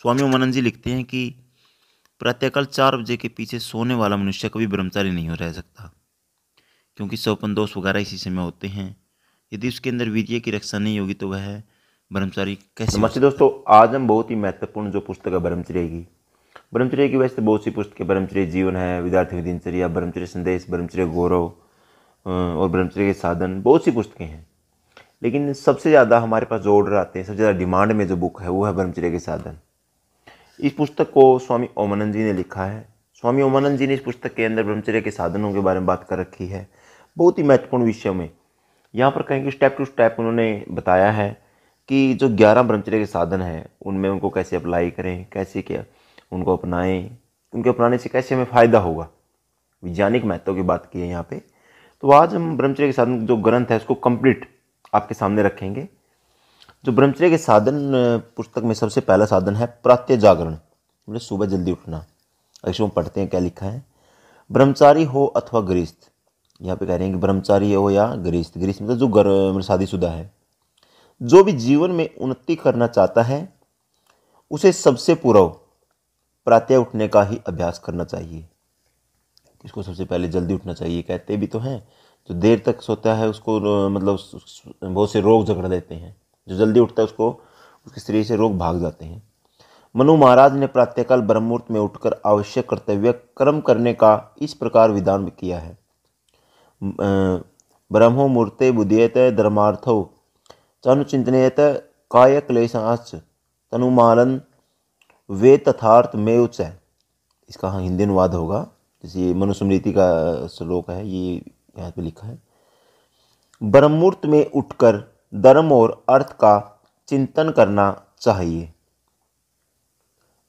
स्वामी उमानंद जी लिखते हैं कि प्रातःकाल चार बजे के पीछे सोने वाला मनुष्य कभी ब्रह्मचारी नहीं हो रह सकता क्योंकि सौपन दोष वगैरह इसी समय होते हैं यदि उसके अंदर वीर्य की रक्षा नहीं होगी तो वह ब्रह्मचारी कैसे नमस्ते दोस्तों आज हम बहुत ही महत्वपूर्ण जो पुस्तक है ब्रह्मचर्य की ब्रह्मचर्य की वैसे तो बहुत सी पुस्तकें ब्रह्मचर्य जीवन है विद्यार्थी दिनचर्या ब्रह्मचर्य संदेश ब्रह्मचर्य गौरव और ब्रह्मचर्य के साधन बहुत सी पुस्तकें हैं लेकिन सबसे ज़्यादा हमारे पास जो ऑर्डर आते हैं सबसे ज़्यादा डिमांड में जो बुक है वो है ब्रह्मचर्य के साधन इस पुस्तक को स्वामी ओमानंद जी ने लिखा है स्वामी ओमानंद जी ने इस पुस्तक के अंदर ब्रह्मचर्य के साधनों के बारे में बात कर रखी है बहुत ही महत्वपूर्ण विषय में यहाँ पर कहेंगे स्टेप टू स्टेप उन्होंने बताया है कि जो ग्यारह ब्रह्मचर्य के साधन हैं उनमें उनको कैसे अप्लाई करें कैसे क्या उनको अपनाएं उनके अपनाने से कैसे हमें फ़ायदा होगा वैज्ञानिक महत्व की बात की है यहाँ पे तो आज हम ब्रह्मचर्य के साधन जो ग्रंथ है उसको कंप्लीट आपके सामने रखेंगे जो ब्रह्मचर्य के साधन पुस्तक में सबसे पहला साधन है प्रातः जागरण मतलब सुबह जल्दी उठना हम पढ़ते हैं क्या लिखा है ब्रह्मचारी हो अथवा गृहस्थ यहाँ पे कह रहे हैं कि ब्रह्मचारी हो या गृहस्थ गृहस्थ मतलब जो घर शादीशुदा मतलब है जो भी जीवन में उन्नति करना चाहता है उसे सबसे पूर्व प्रातः उठने का ही अभ्यास करना चाहिए इसको सबसे पहले जल्दी उठना चाहिए कहते भी तो हैं जो देर तक सोता है उसको मतलब बहुत से रोग झगड़ लेते हैं जो जल्दी उठता है उसको उसकी स्त्री से रोग भाग जाते हैं मनु महाराज ने प्रातःकाल ब्रह्मूर्त में उठकर आवश्यक कर्तव्य कर्म करने का इस प्रकार विधान किया है ब्रह्मो मूर्ते बुद्धियत धर्मार्थो चनुचिंतनेत काय क्लेशाश्च तनुमालन वे तथार्थ में उच्च है इसका हाँ हिंदी अनुवाद होगा जैसे मनुस्मृति का श्लोक है ये यहाँ पे लिखा है ब्रह्मूर्त में उठकर धर्म और अर्थ का चिंतन करना चाहिए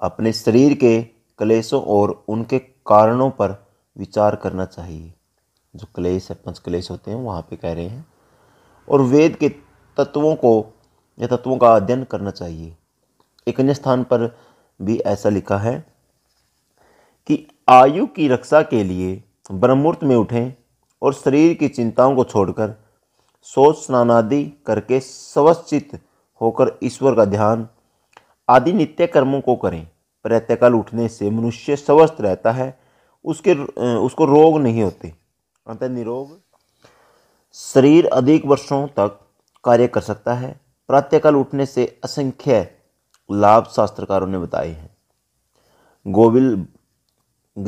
अपने शरीर के क्लेशों और उनके कारणों पर विचार करना चाहिए जो क्लेश है पंच क्लेश होते हैं वहाँ पे कह रहे हैं और वेद के तत्वों को या तत्वों का अध्ययन करना चाहिए एक अन्य स्थान पर भी ऐसा लिखा है कि आयु की रक्षा के लिए ब्रह्मूर्त में उठें और शरीर की चिंताओं को छोड़कर सोच स्नानादि करके स्वस्थित होकर ईश्वर का ध्यान आदि नित्य कर्मों को करें प्रत्यकाल उठने से मनुष्य स्वस्थ रहता है उसके उसको रोग नहीं होते अंत निरोग शरीर अधिक वर्षों तक कार्य कर सकता है प्रातःकाल उठने से असंख्य लाभ शास्त्रकारों ने बताए हैं गोविल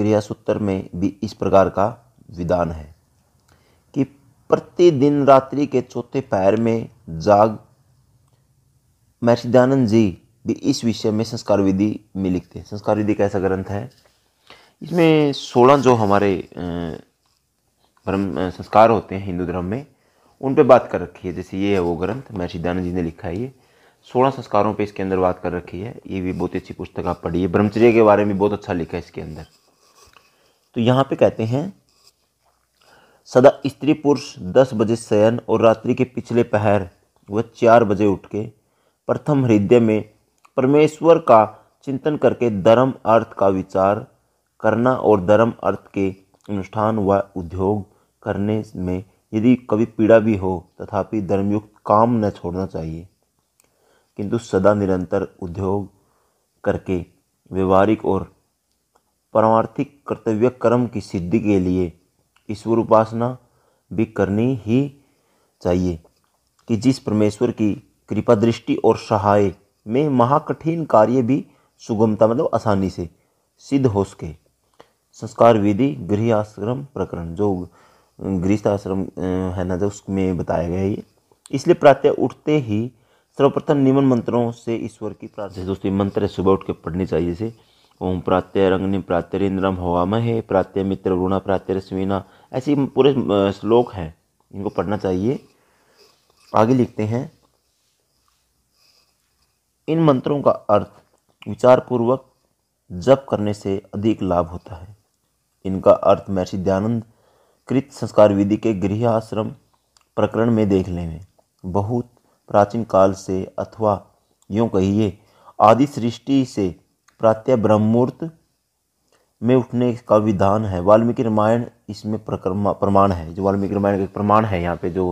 गृहसूत्र में भी इस प्रकार का विधान है प्रतिदिन रात्रि के चौथे पैर में जाग महर्षिदानंद जी भी इस विषय में संस्कार विधि में लिखते हैं संस्कार विधि का ऐसा ग्रंथ है इसमें सोलह जो हमारे धर्म संस्कार होते हैं हिंदू धर्म में उन पे बात कर रखी है जैसे ये है वो ग्रंथ महर्षिदानंद जी ने लिखा है ये सोलह संस्कारों पे इसके अंदर बात कर रखी है ये भी बहुत अच्छी पुस्तक आप पढ़िए ब्रह्मचर्य के बारे में बहुत अच्छा लिखा है इसके अंदर तो यहाँ पे कहते हैं सदा स्त्री पुरुष दस बजे शयन और रात्रि के पिछले पहर व चार बजे उठ के प्रथम हृदय में परमेश्वर का चिंतन करके धर्म अर्थ का विचार करना और धर्म अर्थ के अनुष्ठान व उद्योग करने में यदि कभी पीड़ा भी हो तथापि धर्मयुक्त काम न छोड़ना चाहिए किंतु सदा निरंतर उद्योग करके व्यवहारिक और परमार्थिक कर्तव्य कर्म की सिद्धि के लिए ईश्वर उपासना भी करनी ही चाहिए कि जिस परमेश्वर की कृपा दृष्टि और सहाय में महाकठिन कार्य भी सुगमता मतलब आसानी से सिद्ध हो सके संस्कार विधि गृह आश्रम प्रकरण जो गृहस्थ आश्रम है ना जो उसमें बताया गया ये इसलिए प्रातः उठते ही सर्वप्रथम निम्न मंत्रों से ईश्वर की प्रार्थना दोस्तों मंत्र सुबह उठ के पढ़ने चाहिए जैसे ओम प्रात्य रंगनि हवा मे प्रात्य मित्र गुणा प्रातः रश्मिना ऐसे पूरे श्लोक हैं इनको पढ़ना चाहिए आगे लिखते हैं इन मंत्रों का अर्थ विचारपूर्वक जप करने से अधिक लाभ होता है इनका अर्थ महर्षि दयानंद कृत संस्कार विधि के गृह आश्रम प्रकरण में देख लेंगे बहुत प्राचीन काल से अथवा यूँ कहिए आदि सृष्टि से प्रात्य ब्रह्मूर्त में उठने का विधान है वाल्मीकि रामायण इसमें प्रक्रमा प्रमाण है जो वाल्मीकि रामायण का एक प्रमाण है यहाँ पे जो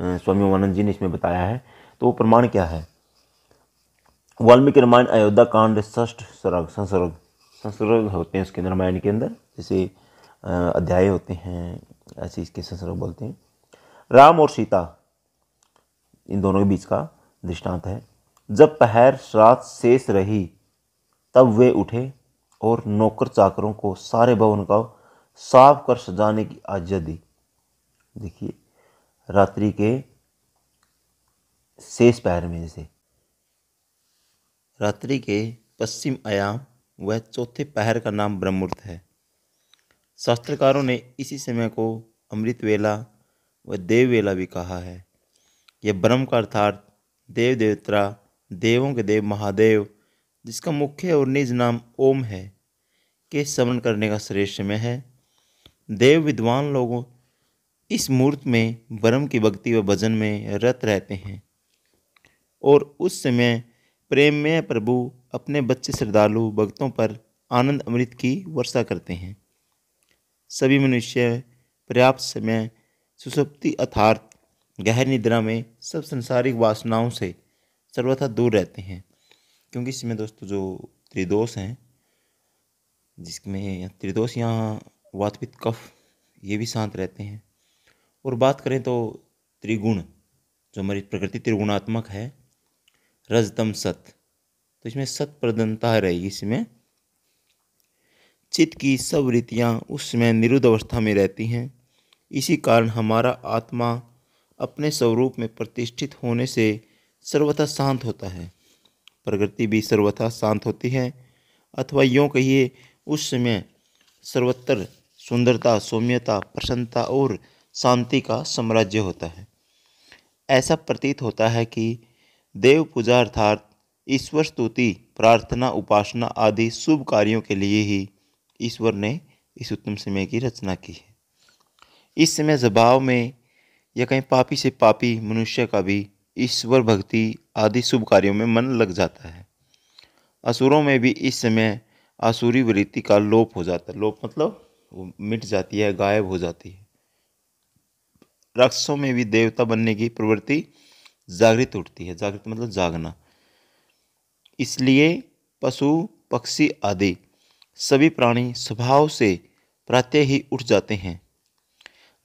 स्वामी उमानंद जी ने इसमें बताया है तो वो प्रमाण क्या है वाल्मीकि रामायण अयोध्या कांड षष्ठ सर्ग संसर्ग संसर्ग होते हैं उसके रामायण के अंदर जैसे अध्याय होते हैं ऐसे इसके संसर्ग बोलते हैं राम और सीता इन दोनों के बीच का दृष्टांत है जब पहर रात शेष रही तब वे उठे और नौकर चाकरों को सारे भवन का साफ कर सजाने की आज्ञा दी देखिए रात्रि के शेष पैर में से रात्रि के पश्चिम आयाम व चौथे पहर का नाम ब्रह्मूर्त है शास्त्रकारों ने इसी समय को अमृत वेला व देव वेला भी कहा है यह ब्रह्म का अर्थात देव देवता देवों के देव महादेव जिसका मुख्य और निज नाम ओम है के श्रवण करने का श्रेष्ठ समय है देव विद्वान लोगों इस मूर्त में ब्रह्म की भक्ति व भजन में रत रहते हैं और उस समय प्रेम में प्रभु अपने बच्चे श्रद्धालु भक्तों पर आनंद अमृत की वर्षा करते हैं सभी मनुष्य पर्याप्त समय सुसुप्ति अर्थार्थ गहरी निद्रा में सब संसारिक वासनाओं से सर्वथा दूर रहते हैं क्योंकि इसमें दोस्तों जो त्रिदोष हैं जिसमें त्रिदोष यहाँ वातपित कफ ये भी शांत रहते हैं और बात करें तो त्रिगुण जो हमारी प्रकृति त्रिगुणात्मक है रजतम सत तो इसमें सत प्रदनता रहेगी इसमें चित्त की सब रीतियाँ उस समय निरुद्ध अवस्था में रहती हैं इसी कारण हमारा आत्मा अपने स्वरूप में प्रतिष्ठित होने से सर्वथा शांत होता है प्रकृति भी सर्वथा शांत होती है अथवा यूँ कहिए उस समय सर्वत्र सुंदरता सौम्यता प्रसन्नता और शांति का साम्राज्य होता है ऐसा प्रतीत होता है कि देव पूजा अर्थात ईश्वर स्तुति प्रार्थना उपासना आदि शुभ कार्यों के लिए ही ईश्वर ने इस उत्तम समय की रचना की है इस समय जबाव में या कहीं पापी से पापी मनुष्य का भी ईश्वर भक्ति आदि शुभ कार्यों में मन लग जाता है असुरों में भी इस समय आसुरी वृत्ति का लोप हो जाता है लोप मतलब मिट जाती है गायब हो जाती है राक्षसों में भी देवता बनने की प्रवृत्ति जागृत उठती है जागृत मतलब जागना इसलिए पशु पक्षी आदि सभी प्राणी स्वभाव से प्रत्यय ही उठ जाते हैं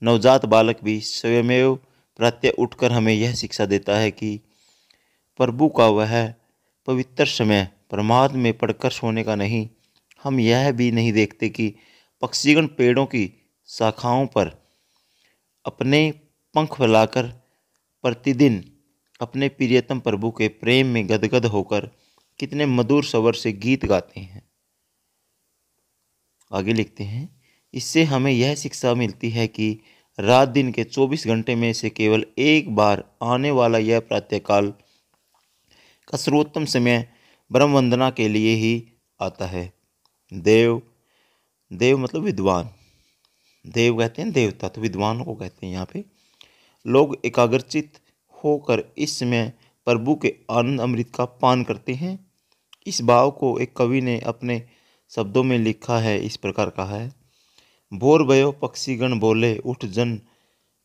नवजात बालक भी स्वयमेव प्रत्यय उठकर हमें यह शिक्षा देता है कि प्रभु का वह पवित्र समय प्रमाद में पड़कर सोने का नहीं हम यह भी नहीं देखते कि पक्षीगण पेड़ों की शाखाओं पर अपने पंख फैलाकर प्रतिदिन अपने प्रियतम प्रभु के प्रेम में गदगद होकर कितने मधुर स्वर से गीत गाते हैं आगे लिखते हैं इससे हमें यह शिक्षा मिलती है कि रात दिन के 24 घंटे में से केवल एक बार आने वाला यह प्रातःकाल का सर्वोत्तम समय ब्रह्म वंदना के लिए ही आता है देव देव मतलब विद्वान देव कहते हैं देवता तो विद्वानों को कहते हैं यहाँ पे लोग एकाग्रचित होकर इस समय प्रभु के आनंद अमृत का पान करते हैं इस भाव को एक कवि ने अपने शब्दों में लिखा है इस प्रकार कहा है भोर भयो पक्षीगण बोले उठ जन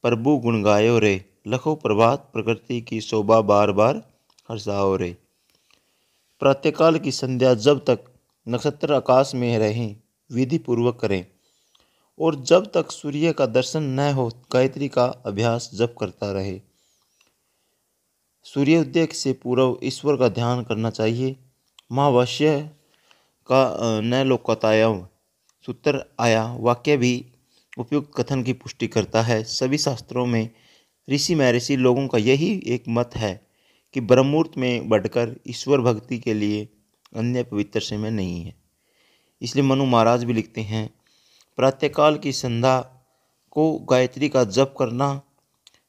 प्रभु गुण गायो रे लखो प्रभात प्रकृति की शोभा बार बार हर्षावरे प्रातःकाल की संध्या जब तक नक्षत्र आकाश में रहें विधि पूर्वक करें और जब तक सूर्य का दर्शन न हो गायत्री का अभ्यास जप करता रहे सूर्य उदय से पूर्व ईश्वर का ध्यान करना चाहिए महावश्य का न लोकतायम सूत्र आया वाक्य भी उपयुक्त कथन की पुष्टि करता है सभी शास्त्रों में ऋषि महर्षि लोगों का यही एक मत है कि ब्रह्मूर्त में बढ़कर ईश्वर भक्ति के लिए अन्य पवित्र समय नहीं है इसलिए मनु महाराज भी लिखते हैं प्रातःकाल की संध्या को गायत्री का जप करना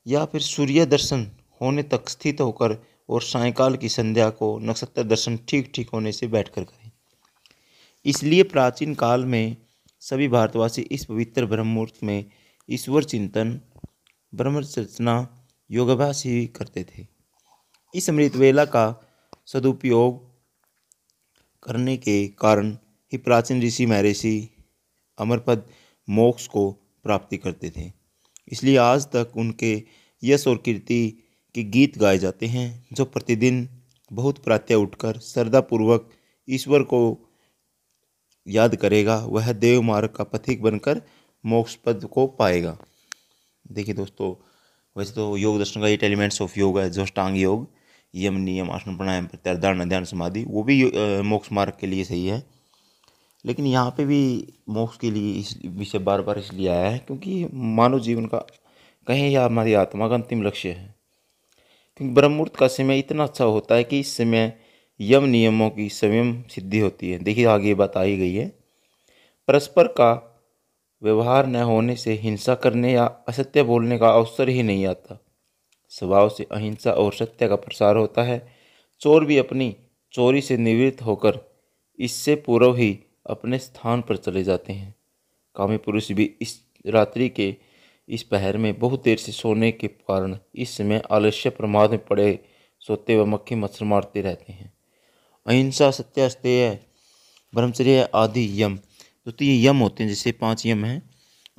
या फिर सूर्य दर्शन होने तक स्थित होकर और सायकाल की संध्या को नक्षत्र दर्शन ठीक ठीक होने से बैठकर करें इसलिए प्राचीन काल में सभी भारतवासी इस पवित्र ब्रह्ममुहूर्त में ईश्वर चिंतन ब्रह्म रचना योगाभ्यास ही करते थे इस वेला का सदुपयोग करने के कारण ही प्राचीन ऋषि महर्षि अमरपद मोक्ष को प्राप्ति करते थे इसलिए आज तक उनके यश और कीर्ति के गीत गाए जाते हैं जो प्रतिदिन बहुत प्रातः उठकर श्रद्धापूर्वक ईश्वर को याद करेगा वह देव मार्ग का पथिक बनकर मोक्ष पद को पाएगा देखिए दोस्तों वैसे तो योग दर्शन का एट एलिमेंट्स ऑफ योग है जो योग यम नियम आसन प्राणायाम प्रत्याधारणा ध्यान समाधि वो भी मोक्ष मार्ग के लिए सही है लेकिन यहाँ पे भी मोक्ष के लिए इस विषय बार बार इसलिए आया है क्योंकि मानव जीवन का कहीं या हमारी आत्मा का अंतिम लक्ष्य है क्योंकि मुहूर्त का समय इतना अच्छा होता है कि इस समय यम नियमों की स्वयं सिद्धि होती है देखिए आगे बात आई गई है परस्पर का व्यवहार न होने से हिंसा करने या असत्य बोलने का अवसर ही नहीं आता स्वभाव से अहिंसा और सत्य का प्रसार होता है चोर भी अपनी चोरी से निवृत्त होकर इससे पूर्व ही अपने स्थान पर चले जाते हैं कामी पुरुष भी इस रात्रि के इस पहर में बहुत देर से सोने के कारण इस समय आलस्य प्रमाद में पड़े सोते व मक्खी मच्छर मारते रहते हैं अहिंसा सत्यास्तेय ब्रह्मचर्य आदि यम द्वितीय यम होते हैं जैसे पांच यम हैं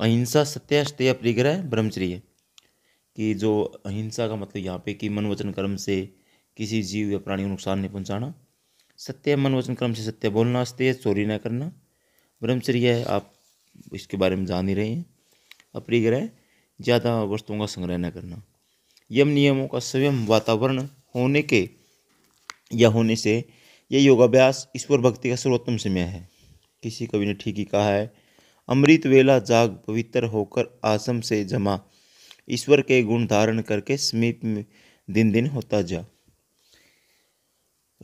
अहिंसा सत्यास्तेय परिग्रह ब्रह्मचर्य कि जो अहिंसा का मतलब यहाँ पे कि मन वचन कर्म से किसी जीव या प्राणी को नुकसान नहीं पहुँचाना सत्य मन वचन कर्म से सत्य बोलना सत्य चोरी ना करना ब्रह्मचर्य है आप इसके बारे में जान ही रहे हैं अप्रिय ग्रह ज़्यादा वस्तुओं का संग्रह न करना यम नियमों का स्वयं वातावरण होने के या होने से यह योगाभ्यास ईश्वर भक्ति का सर्वोत्तम समय है किसी कवि ने ठीक ही कहा है अमृत वेला जाग पवित्र होकर आसम से जमा ईश्वर के गुण धारण करके समीप में दिन दिन होता जा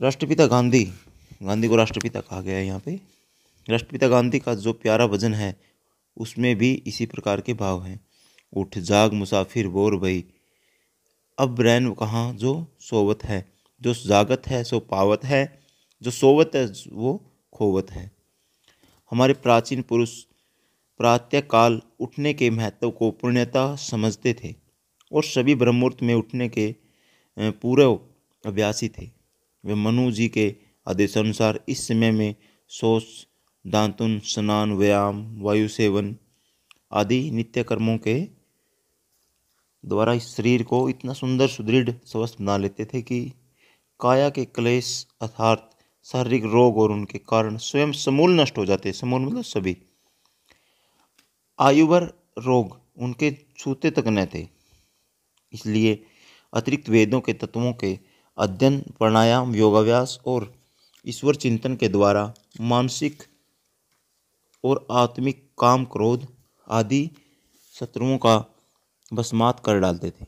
राष्ट्रपिता गांधी गांधी को राष्ट्रपिता कहा गया है यहाँ पे राष्ट्रपिता गांधी का जो प्यारा वजन है उसमें भी इसी प्रकार के भाव हैं उठ जाग मुसाफिर बोर भई अब रैन कहाँ जो सोवत है जो जागत है सो पावत है जो सोवत है वो खोवत है हमारे प्राचीन पुरुष प्रातःकाल उठने के महत्व को पुण्यता समझते थे और सभी ब्रह्मूर्त में उठने के पूर्व अभ्यासी थे वे मनु जी के आदेशानुसार इस समय में सोच दांतुन स्नान व्यायाम वायु सेवन आदि नित्य कर्मों के द्वारा इस शरीर को इतना सुंदर सुदृढ़ स्वस्थ बना लेते थे कि काया के क्लेश अर्थात शारीरिक रोग और उनके कारण स्वयं समूल नष्ट हो जाते समूल मतलब सभी आयुवर रोग उनके छूते तक न थे इसलिए अतिरिक्त वेदों के तत्वों के अध्ययन प्राणायाम योगाभ्यास और ईश्वर चिंतन के द्वारा मानसिक और आत्मिक काम क्रोध आदि शत्रुओं का बसमात कर डालते थे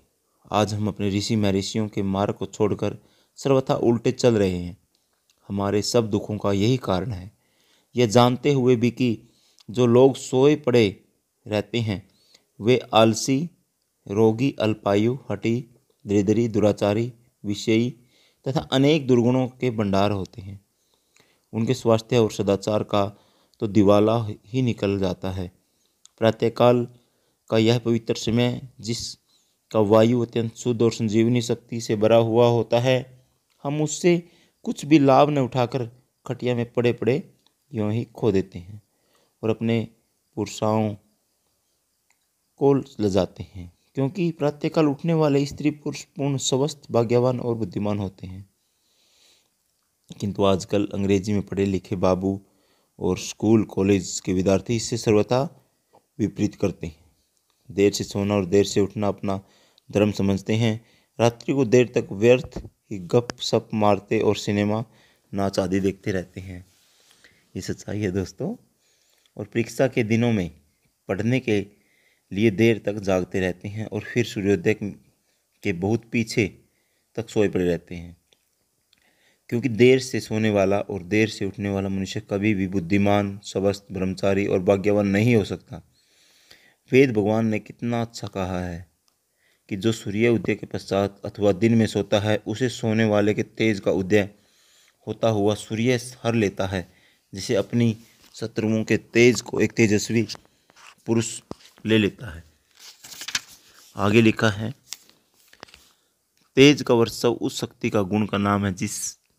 आज हम अपने ऋषि महर्षियों के मार्ग को छोड़कर सर्वथा उल्टे चल रहे हैं हमारे सब दुखों का यही कारण है यह जानते हुए भी कि जो लोग सोए पड़े रहते हैं वे आलसी रोगी अल्पायु हटी दृदरी दुराचारी विषयी तथा अनेक दुर्गुणों के भंडार होते हैं उनके स्वास्थ्य और सदाचार का तो दिवाला ही निकल जाता है प्रातःकाल का यह पवित्र समय जिस का वायु अत्यंत शुद्ध और संजीवनी शक्ति से भरा हुआ होता है हम उससे कुछ भी लाभ न उठाकर खटिया में पड़े पड़े यूँ ही खो देते हैं और अपने पुरुषाओं को ल जाते हैं क्योंकि प्रातःकाल उठने वाले स्त्री पुरुष पूर्ण स्वस्थ भाग्यवान और बुद्धिमान होते हैं किंतु आजकल अंग्रेजी में पढ़े लिखे बाबू और स्कूल कॉलेज के विद्यार्थी इससे सर्वथा विपरीत करते हैं देर से सोना और देर से उठना अपना धर्म समझते हैं रात्रि को देर तक व्यर्थ ही गप सप मारते और सिनेमा नाच आदि देखते रहते हैं ये सच्चाई है दोस्तों और परीक्षा के दिनों में पढ़ने के लिए देर तक जागते रहते हैं और फिर सूर्योदय के बहुत पीछे तक सोए पड़े रहते हैं क्योंकि देर से सोने वाला और देर से उठने वाला मनुष्य कभी भी बुद्धिमान स्वस्थ ब्रह्मचारी और भाग्यवान नहीं हो सकता वेद भगवान ने कितना अच्छा कहा है कि जो सूर्य उदय के पश्चात अथवा दिन में सोता है उसे सोने वाले के तेज का उदय होता हुआ सूर्य हर लेता है जिसे अपनी शत्रुओं के तेज को एक तेजस्वी पुरुष ले लेता है आगे लिखा है तेज का वर्षव उस शक्ति का गुण का नाम है जिस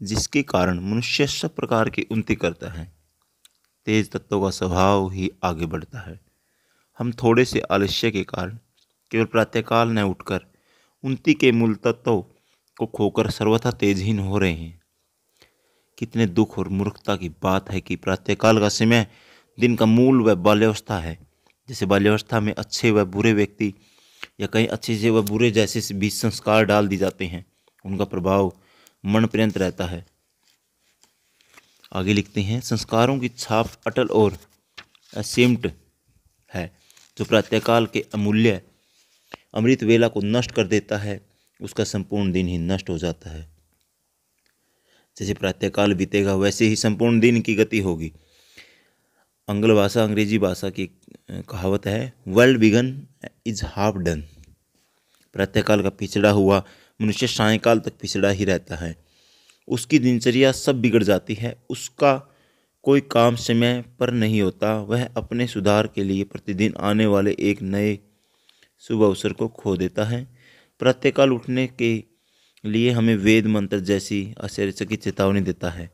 जिसके कारण मनुष्य सब प्रकार की उन्नति करता है तेज तत्वों का स्वभाव ही आगे बढ़ता है हम थोड़े से आलस्य के कारण केवल प्रातःकाल न उठकर उन्नति के मूल तत्वों को खोकर सर्वथा तेजहीन हो रहे हैं कितने दुख और मूर्खता की बात है कि प्रातःकाल का समय दिन का मूल व बाल्यावस्था है जैसे बाल्यावस्था में अच्छे व बुरे व्यक्ति या कहीं अच्छे से व बुरे जैसे बीज संस्कार डाल दिए जाते हैं उनका प्रभाव मन पर्यंत रहता है आगे लिखते हैं संस्कारों की छाप अटल और असीमट है जो प्रातःकाल के अमूल्य अमृत वेला को नष्ट कर देता है उसका संपूर्ण दिन ही नष्ट हो जाता है जैसे प्रातःकाल बीतेगा वैसे ही संपूर्ण दिन की गति होगी आंग्ल भाषा अंग्रेजी भाषा की कहावत है well begun is half done प्रत्यकाल का पिछड़ा हुआ मनुष्य सायकाल तक पिछड़ा ही रहता है उसकी दिनचर्या सब बिगड़ जाती है उसका कोई काम समय पर नहीं होता वह अपने सुधार के लिए प्रतिदिन आने वाले एक नए शुभ अवसर को खो देता है प्रत्यकाल उठने के लिए हमें वेद मंत्र जैसी आश्चर्यचकित चेतावनी देता है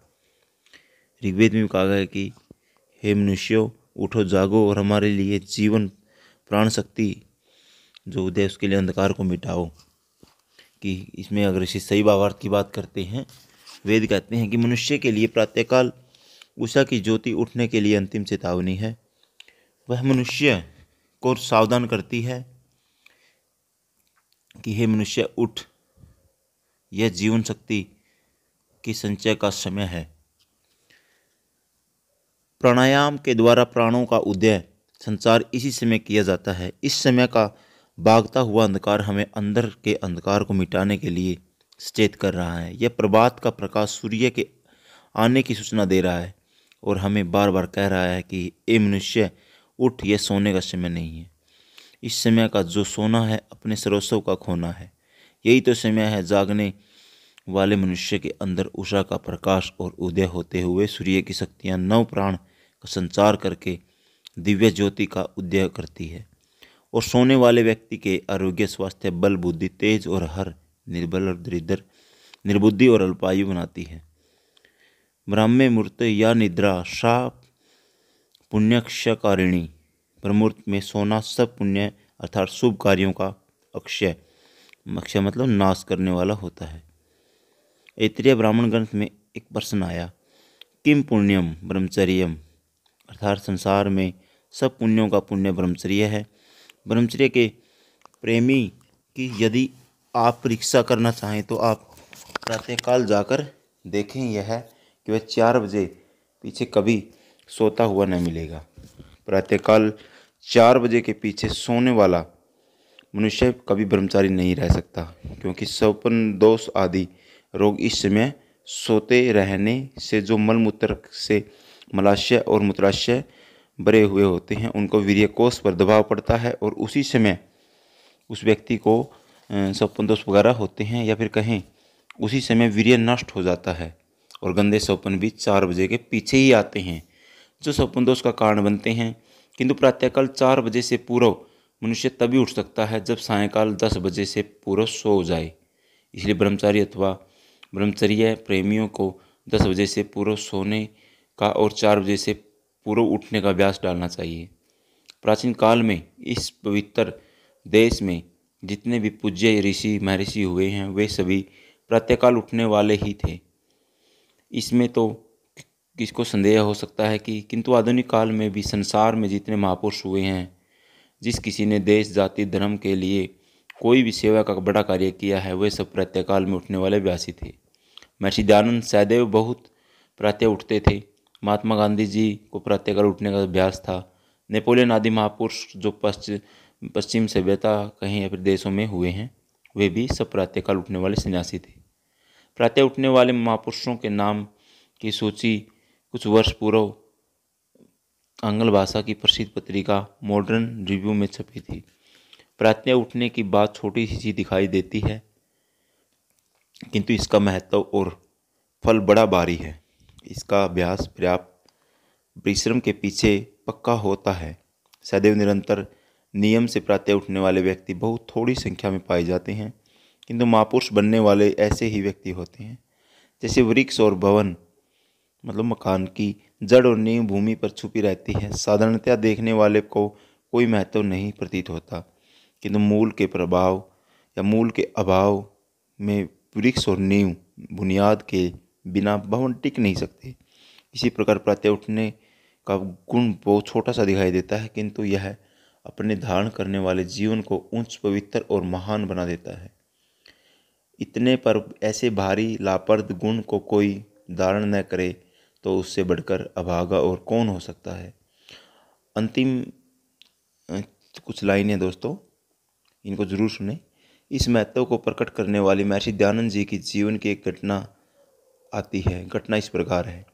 ऋग्वेद में कहा गया कि हे मनुष्यों उठो जागो और हमारे लिए जीवन प्राण शक्ति जो उदय उसके लिए अंधकार को मिटाओ कि इसमें अगर ऋषि सही भावार्थ की बात करते हैं वेद कहते हैं कि मनुष्य के लिए प्रातःकाल उषा की ज्योति उठने के लिए अंतिम चेतावनी है वह मनुष्य को सावधान करती है कि हे मनुष्य उठ यह जीवन शक्ति के संचय का समय है प्राणायाम के द्वारा प्राणों का उदय संचार इसी समय किया जाता है इस समय का भागता हुआ अंधकार हमें अंदर के अंधकार को मिटाने के लिए सचेत कर रहा है यह प्रभात का प्रकाश सूर्य के आने की सूचना दे रहा है और हमें बार बार कह रहा है कि ए मनुष्य उठ यह सोने का समय नहीं है इस समय का जो सोना है अपने सरोसव का खोना है यही तो समय है जागने वाले मनुष्य के अंदर उषा का प्रकाश और उदय होते हुए सूर्य की शक्तियाँ नव प्राण का संचार करके दिव्य ज्योति का उदय करती है और सोने वाले व्यक्ति के आरोग्य स्वास्थ्य बल बुद्धि तेज और हर निर्बल और दरिद्र निर्बुद्धि और अल्पायु बनाती है ब्राह्म्य मूर्त या निद्रा शाप पुण्यक्षकारिणी प्रमूर्त में सोना सब पुण्य अर्थात शुभ कार्यों का अक्षय अक्षय मतलब नाश करने वाला होता है ऐतरीय ब्राह्मण ग्रंथ में एक प्रश्न आया किम पुण्यम ब्रह्मचर्यम अर्थात संसार में सब पुण्यों का पुण्य ब्रह्मचर्य है ब्रह्मचर्य के प्रेमी की यदि आप परीक्षा करना चाहें तो आप प्रातःकाल जाकर देखें यह कि वह चार बजे पीछे कभी सोता हुआ न मिलेगा प्रातःकाल चार बजे के पीछे सोने वाला मनुष्य कभी ब्रह्मचारी नहीं रह सकता क्योंकि स्वप्न दोष आदि रोग इस समय सोते रहने से जो मल मूत्र से मलाशय और मूत्राशय भरे हुए होते हैं उनको वीर्यकोष कोष पर दबाव पड़ता है और उसी समय उस व्यक्ति को सौपन दोष वगैरह होते हैं या फिर कहें उसी समय वीर्य नष्ट हो जाता है और गंदे स्वपन भी चार बजे के पीछे ही आते हैं जो सौपन दोष का कारण बनते हैं किंतु प्रातःकाल चार बजे से पूर्व मनुष्य तभी उठ सकता है जब सायकाल दस बजे से पूर्व सो जाए इसलिए ब्रह्मचारी अथवा ब्रह्मचर्य प्रेमियों को दस बजे से पूर्व सोने का और चार बजे से पूर्व उठने का अभ्यास डालना चाहिए प्राचीन काल में इस पवित्र देश में जितने भी पूज्य ऋषि महर्षि हुए हैं वे सभी प्रातःकाल उठने वाले ही थे इसमें तो किसको संदेह हो सकता है कि किंतु आधुनिक काल में भी संसार में जितने महापुरुष हुए हैं जिस किसी ने देश जाति धर्म के लिए कोई भी सेवा का बड़ा कार्य किया है वे सब प्रत्यकाल में उठने वाले व्यासी थे दयानंद सहदेव बहुत प्रातः उठते थे महात्मा गांधी जी को प्रातःकाल उठने का अभ्यास था नेपोलियन आदि महापुरुष जो पश्चिम पश्चिम सभ्यता कहीं अपने देशों में हुए हैं वे भी सब प्रातःकाल उठने वाले सन्यासी थे प्रातः उठने वाले महापुरुषों के नाम की सूची कुछ वर्ष पूर्व आंग्ल भाषा की प्रसिद्ध पत्रिका मॉडर्न रिव्यू में छपी थी प्रातः उठने की बात छोटी सी दिखाई देती है किंतु इसका महत्व और फल बड़ा भारी है इसका अभ्यास पर्याप्त परिश्रम के पीछे पक्का होता है सदैव निरंतर नियम से प्रातः उठने वाले व्यक्ति बहुत थोड़ी संख्या में पाए जाते हैं किंतु महापुरुष बनने वाले ऐसे ही व्यक्ति होते हैं जैसे वृक्ष और भवन मतलब मकान की जड़ और नींव भूमि पर छुपी रहती है साधारणतया देखने वाले को कोई महत्व नहीं प्रतीत होता किंतु मूल के प्रभाव या मूल के अभाव में वृक्ष और नींव बुनियाद के बिना भवन टिक नहीं सकते इसी प्रकार प्रत्यय उठने का गुण बहुत छोटा सा दिखाई देता है किंतु यह अपने धारण करने वाले जीवन को उच्च पवित्र और महान बना देता है इतने पर ऐसे भारी लापर्द गुण को कोई धारण न करे तो उससे बढ़कर अभागा और कौन हो सकता है अंतिम कुछ लाइनें दोस्तों इनको ज़रूर सुने इस महत्व को प्रकट करने वाली महर्षि दयानंद जी की जीवन की एक घटना आती है घटना इस प्रकार है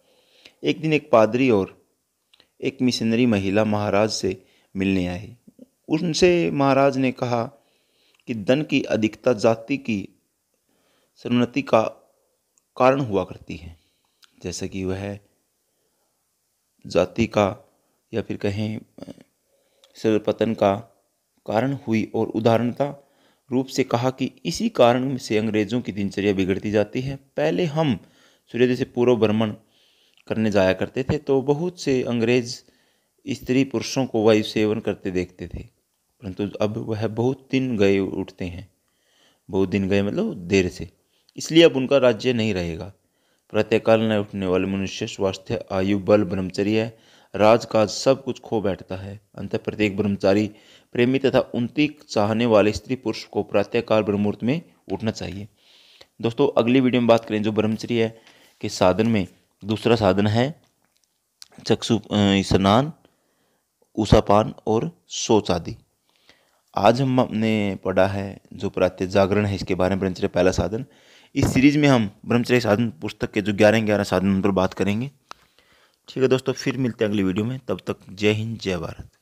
एक दिन एक पादरी और एक मिशनरी महिला महाराज से मिलने आई उनसे महाराज ने कहा कि धन की अधिकता जाति की सन्नति का कारण हुआ करती है जैसा कि वह जाति का या फिर कहें सर्वपतन का कारण हुई और उदाहरणता रूप से कहा कि इसी कारण से अंग्रेज़ों की दिनचर्या बिगड़ती जाती है पहले हम सूर्योदय से पूर्व भ्रमण करने जाया करते थे तो बहुत से अंग्रेज़ स्त्री पुरुषों को वायु सेवन करते देखते थे परंतु अब वह बहुत दिन गए उठते हैं बहुत दिन गए मतलब देर से इसलिए अब उनका राज्य नहीं रहेगा प्रातःकाल न उठने वाले मनुष्य स्वास्थ्य आयु बल ब्रह्मचर्य राजकाज सब कुछ खो बैठता है अंत प्रत्येक ब्रह्मचारी प्रेमी तथा उन्ती चाहने वाले स्त्री पुरुष को प्रातःकाल ब्रह्मूर्त में उठना चाहिए दोस्तों अगली वीडियो में बात करें जो ब्रह्मचर्य के साधन में दूसरा साधन है चक्षु स्नान उषापान और सोच आदि आज हमने पढ़ा है जो प्रातः जागरण है इसके बारे में ब्रह्मचर्य पहला साधन इस सीरीज में हम ब्रह्मचर्य साधन पुस्तक के जो ग्यारह ग्यारह साधन पर बात करेंगे ठीक है दोस्तों फिर मिलते हैं अगली वीडियो में तब तक जय हिंद जय भारत